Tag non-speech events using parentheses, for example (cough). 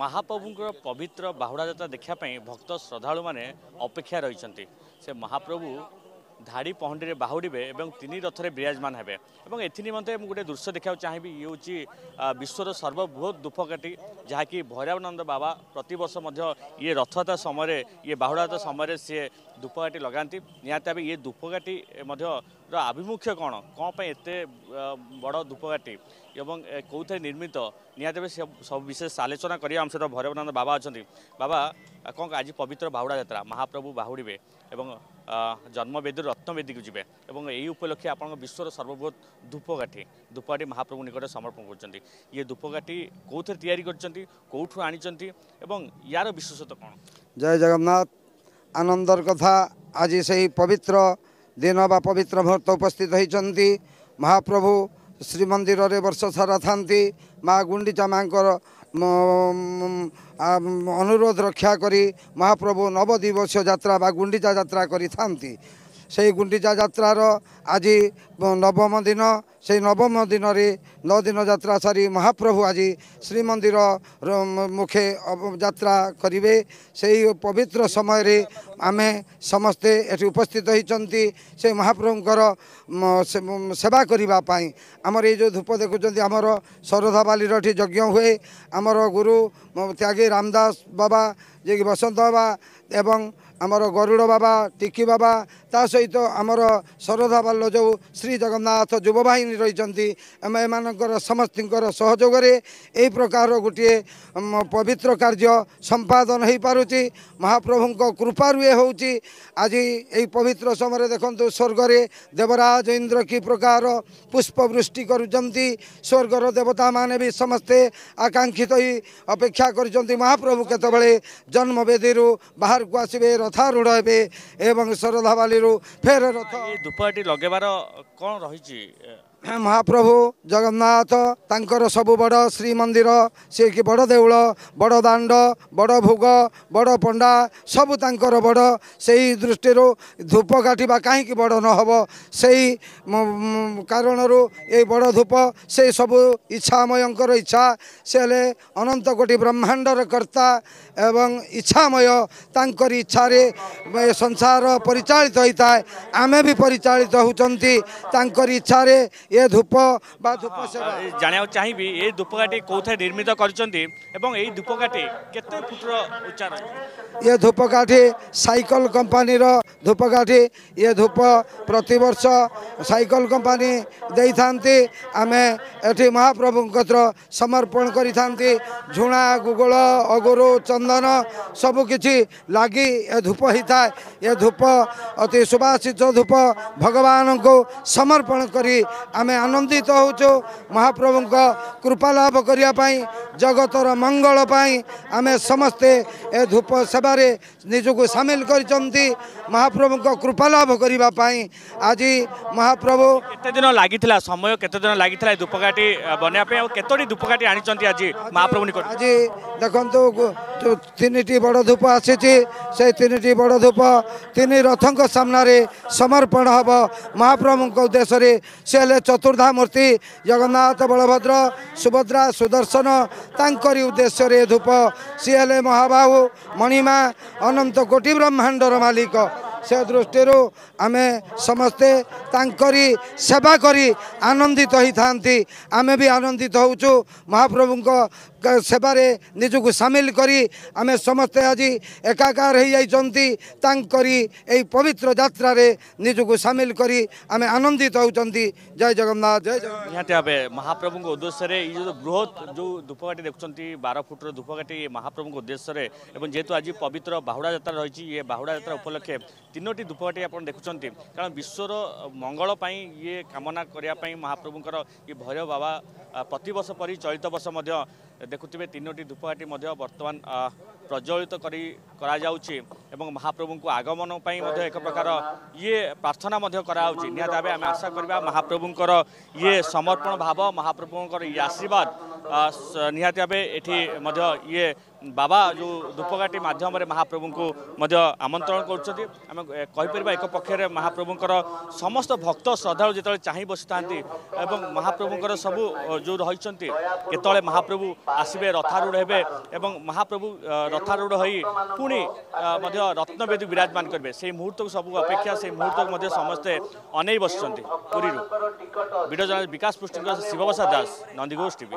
ମହାପ୍ରଭୁଙ୍କର ପବିତ୍ର ବାହୁଡ଼ା ଯାତ୍ରା ଦେଖିବା ପାଇଁ ଭକ୍ତ ଶ୍ରଦ୍ଧାଳୁମାନେ ଅପେକ୍ଷା ରହିଛନ୍ତି ସେ ମହାପ୍ରଭୁ ধাড়ি ପହଣ୍ଡିରେ ବାହୁଡ଼ିବେ ଏବଂ ତିନି ରଥରେ ବିରାଜମାନ ହେବେ ଏବଂ ଏଥି ନିମନ୍ତେ ମୁଁ ଗୋଟେ ଦୃଶ୍ୟ ଦେଖିବାକୁ ଚାହିଁବି ଇଏ ହେଉଛି ବିଶ୍ୱର ସର୍ବବୃହତ ଧୂପକାଠି ଯାହାକି ଭୈରବାନନ୍ଦ ବାବା ପ୍ରତିବର୍ଷ ମଧ୍ୟ ଇଏ ରଥଯାତ୍ରା ସମୟରେ ଇଏ ବାହୁଡ଼ାଯାତ୍ରା ସମୟରେ ସିଏ ଧୂପକାଠି ଲଗାନ୍ତି ନିହାତି ଭାବେ ଇଏ ଧୂପକାଠି ମଧ୍ୟର ଆଭିମୁଖ୍ୟ କ'ଣ କ'ଣ ପାଇଁ ଏତେ ବଡ଼ ଧୂପକାଠି ଏବଂ କେଉଁଥିରେ ନିର୍ମିତ ନିହାତି ଭାବେ ସବୁ ବିଶେଷ ଆଲୋଚନା କରିବା ଆମ ସହିତ ଭୈରବାନନ୍ଦ ବାବା ଅଛନ୍ତି ବାବା କ'ଣ ଆଜି ପବିତ୍ର ବାହୁଡ଼ା ଯାତ୍ରା ମହାପ୍ରଭୁ ବାହୁଡ଼ିବେ ଏବଂ জন্মবেদী রত্নবেদীকে যাবে এবং এই উপলক্ষে আপনার বিশ্বর সর্ববৃহৎ ধূপকাঠি ধূপকাঠি মহাপ্রভু নিকটে সমর্পণ করছেন ইয়ে ধূপকাঠি কোথায় তৈরি করছেন কোঠু আনিছেন এবং ইয়ার বিশেষত্ব কোণ জয় জগন্নাথ আনন্দর কথা আজ সেই পবিত্র দিন বা পবিত্র মুহূর্ত উপস্থিত হয়েছেন মহাপ্রভু শ্রীমন্দিরের বর্ষ সারা থাকে মা গুণ্ডিচা মাঙ্কর ଅନୁରୋଧ ରକ୍ଷା କରି ମହାପ୍ରଭୁ ନବଦିବସୀୟ ଯାତ୍ରା ବା ଗୁଣ୍ଡିଚା ଯାତ୍ରା କରିଥାନ୍ତି ସେଇ ଗୁଣ୍ଡିଚା ଯାତ୍ରାର ଆଜି ନବମ ଦିନ ସେଇ ନବମ ଦିନରେ ନଅ ଦିନ ଯାତ୍ରା ସାରି ମହାପ୍ରଭୁ ଆଜି ଶ୍ରୀମନ୍ଦିର ମୁଖେ ଯାତ୍ରା କରିବେ ସେଇ ପବିତ୍ର ସମୟରେ ଆମେ ସମସ୍ତେ ଏଠି ଉପସ୍ଥିତ ହୋଇଛନ୍ତି ସେ ମହାପ୍ରଭୁଙ୍କର ସେବା କରିବା ପାଇଁ ଆମର ଏଇ ଯେଉଁ ଧୂପ ଦେଖୁଛନ୍ତି ଆମର ଶରଧା ବାଲିର ଏଠି ଯଜ୍ଞ ହୁଏ ଆମର ଗୁରୁ ତ୍ୟାଗୀ ରାମଦାସ ବାବା ଯିଏକି ବସନ୍ତ ବାବା ଏବଂ आमर गरुड बाबा बाबा ता टिकबासहित आमर शरधावाल जो श्री जगन्नाथ जुव सहयोग रहिर समे प्रकार गोटे पवित्र कार्य संपादन सम्पादन हुन्छ महाप्रभु कृपा रुचि आज य पवित्र स्वर्ग स्वर्गले देवराज इंद्र इन्द्रकी प्रकार पुष्पवृष्टिको स्वर्ग र देवता मि समस्तै आकाङ्क्षित अपेक्षा गरिन्छ महाप्रभु केत जन्म बेदीहरू बाह्रको आस ରଥ ଆରୂଢ଼ ହେବେ ଏବଂ ଶରଧାବାଲିରୁ ଫେର ରଥ ଧୂପ ଏଠି ଲଗେଇବାର କ'ଣ ରହିଛି (clears throat) ମହାପ୍ରଭୁ ଜଗନ୍ନାଥ ତାଙ୍କର ସବୁ ବଡ଼ ଶ୍ରୀମନ୍ଦିର ସେ କି ବଡ଼ ଦେଉଳ ବଡ଼ ଦାଣ୍ଡ ବଡ଼ ଭୋଗ ବଡ଼ ପଣ୍ଡା ସବୁ ତାଙ୍କର ବଡ଼ ସେହି ଦୃଷ୍ଟିରୁ ଧୂପ କାଟିବା କାହିଁକି ବଡ଼ ନ ହେବ ସେହି କାରଣରୁ ଏଇ ବଡ଼ ଧୂପ ସେଇ ସବୁ ଇଚ୍ଛାମୟଙ୍କର ଇଚ୍ଛା ସେ ହେଲେ ଅନନ୍ତ କୋଟି ବ୍ରହ୍ମାଣ୍ଡର କର୍ତ୍ତା ଏବଂ ଇଚ୍ଛାମୟ ତାଙ୍କରି ଇଚ୍ଛାରେ ସଂସାର ପରିଚାଳିତ ହୋଇଥାଏ ଆମେ ବି ପରିଚାଳିତ ହେଉଛନ୍ତି ତାଙ୍କରି ଇଚ୍ଛାରେ ये धूप धूप सेवा जाना चाहिए ये धूपघाटी कौथे निर्मित करूपघाटी उच्चार ये धूपघाठी सैकल कंपानी धूपघाठी ये धूप प्रत वर्ष सैकल कंपानी दे था आम एटी महाप्रभु समर्पण कर झुणा गुगल अगुरु चंदन सबकि लगी ये धूप होता है धूप अति सुभाषित धूप भगवान को समर्पण करी ଆମେ ଆନନ୍ଦିତ ହେଉଛୁ ମହାପ୍ରଭୁଙ୍କ କୃପା ଲାଭ କରିବା ପାଇଁ ଜଗତର ମଙ୍ଗଳ ପାଇଁ ଆମେ ସମସ୍ତେ ଏ ଧୂପ ସେବାରେ ନିଜକୁ ସାମିଲ କରିଛନ୍ତି ମହାପ୍ରଭୁଙ୍କ କୃପା ଲାଭ କରିବା ପାଇଁ ଆଜି ମହାପ୍ରଭୁ କେତେ ଦିନ ଲାଗିଥିଲା ସମୟ କେତେ ଦିନ ଲାଗିଥିଲା ଏ ଧୂପକାଠି ବନେଇବା ପାଇଁ ଆଉ କେତୋଟି ଧୂପକାଠି ଆଣିଛନ୍ତି ଆଜି ମହାପ୍ରଭୁ ଆଜି ଦେଖନ୍ତୁ ତିନିଟି ବଡ଼ ଧୂପ ଆସିଛି ସେଇ ତିନିଟି ବଡ଼ ଧୂପ ତିନି ରଥଙ୍କ ସାମ୍ନାରେ ସମର୍ପଣ ହେବ ମହାପ୍ରଭୁଙ୍କ ଉଦ୍ଦେଶ୍ୟରେ ସେ ହେଲେ ଚତୁର୍ଦ୍ଧା ମୂର୍ତ୍ତି ଜଗନ୍ନାଥ ବଳଭଦ୍ର ସୁଭଦ୍ରା ସୁଦର୍ଶନ ତାଙ୍କରି ଉଦ୍ଦେଶ୍ୟରେ ଏ ଧୂପ ସିଏ ହେଲେ ମହାବାହୁ ମଣିମା ଅନନ୍ତ କୋଟି ବ୍ରହ୍ମାଣ୍ଡର ମାଲିକ ସେ ଦୃଷ୍ଟିରୁ ଆମେ ସମସ୍ତେ ତାଙ୍କରି ସେବା କରି ଆନନ୍ଦିତ ହେଇଥାନ୍ତି ଆମେ ବି ଆନନ୍ଦିତ ହେଉଛୁ ମହାପ୍ରଭୁଙ୍କ ସେବାରେ ନିଜକୁ ସାମିଲ କରି ଆମେ ସମସ୍ତେ ଆଜି ଏକାକାର ହୋଇଯାଇଛନ୍ତି ତାଙ୍କରି ଏହି ପବିତ୍ର ଯାତ୍ରାରେ ନିଜକୁ ସାମିଲ କରି ଆମେ ଆନନ୍ଦିତ ହେଉଛନ୍ତି ଜୟ ଜଗନ୍ନାଥ ଜୟ ଜଗନ୍ନାଥ ନିହାତି ଭାବେ ମହାପ୍ରଭୁଙ୍କ ଉଦ୍ଦେଶ୍ୟରେ ଏଇ ଯେଉଁ ବୃହତ୍ ଯେଉଁ ଧୂପକାଠି ଦେଖୁଛନ୍ତି ବାର ଫୁଟର ଧୂପକାଠି ମହାପ୍ରଭୁଙ୍କ ଉଦ୍ଦେଶ୍ୟରେ ଏବଂ ଯେହେତୁ ଆଜି ପବିତ୍ର ବାହୁଡ଼ା ଯାତ୍ରା ରହିଛି ଏ ବାହୁଡ଼ା ଯାତ୍ରା ଉପଲକ୍ଷେ ତିନୋଟି ଧୂପକାଠି ଆପଣ ଦେଖୁଛନ୍ତି କାରଣ ବିଶ୍ୱର ମଙ୍ଗଳ ପାଇଁ ଇଏ କାମନା କରିବା ପାଇଁ ମହାପ୍ରଭୁଙ୍କର ଏ ଭୈରବ ବାବା ପ୍ରତିବର୍ଷ ପରି ଚଳିତ ବର୍ଷ ମଧ୍ୟ ଦେଖୁଥିବେ ତିନୋଟି ଧୂପକାଠି ମଧ୍ୟ ବର୍ତ୍ତମାନ ପ୍ରଜ୍ୱଳିତ କରି କରାଯାଉଛି ଏବଂ ମହାପ୍ରଭୁଙ୍କୁ ଆଗମନ ପାଇଁ ମଧ୍ୟ ଏକ ପ୍ରକାର ଇଏ ପ୍ରାର୍ଥନା ମଧ୍ୟ କରାହେଉଛି ନିହାତି ଭାବେ ଆମେ ଆଶା କରିବା ମହାପ୍ରଭୁଙ୍କର ଇଏ ସମର୍ପଣ ଭାବ ମହାପ୍ରଭୁଙ୍କର ଇଏ ଆଶୀର୍ବାଦ ନିହାତି ଭାବେ ଏଠି ମଧ୍ୟ ଇଏ ବାବା ଯେଉଁ ଧୂପକାଠି ମାଧ୍ୟମରେ ମହାପ୍ରଭୁଙ୍କୁ ମଧ୍ୟ ଆମନ୍ତ୍ରଣ କରୁଛନ୍ତି ଆମେ କହିପାରିବା ଏକ ପକ୍ଷରେ ମହାପ୍ରଭୁଙ୍କର ସମସ୍ତ ଭକ୍ତ ଶ୍ରଦ୍ଧାଳୁ ଯେତେବେଳେ ଚାହିଁ ବସିଥାନ୍ତି ଏବଂ ମହାପ୍ରଭୁଙ୍କର ସବୁ ଯେଉଁ ରହିଛନ୍ତି କେତେବେଳେ ମହାପ୍ରଭୁ ଆସିବେ ରଥାରୂଢ଼ ହେବେ ଏବଂ ମହାପ୍ରଭୁ ରଥାରୂଢ଼ ହୋଇ ପୁଣି ମଧ୍ୟ ରତ୍ନବେଦୀ ବିରାଜମାନ କରିବେ ସେହି ମୁହୂର୍ତ୍ତକୁ ସବୁ ଅପେକ୍ଷା ସେହି ମୁହୂର୍ତ୍ତକୁ ମଧ୍ୟ ସମସ୍ତେ ଅନେଇ ବସିଛନ୍ତି ପୁରୀରୁ ବିଡ଼ ବିକାଶ ପୃଷ୍ଟିଙ୍କ ଶିବପ୍ରସାଦ ଦାସ ନନ୍ଦୀଘୋଷ ଟିଭି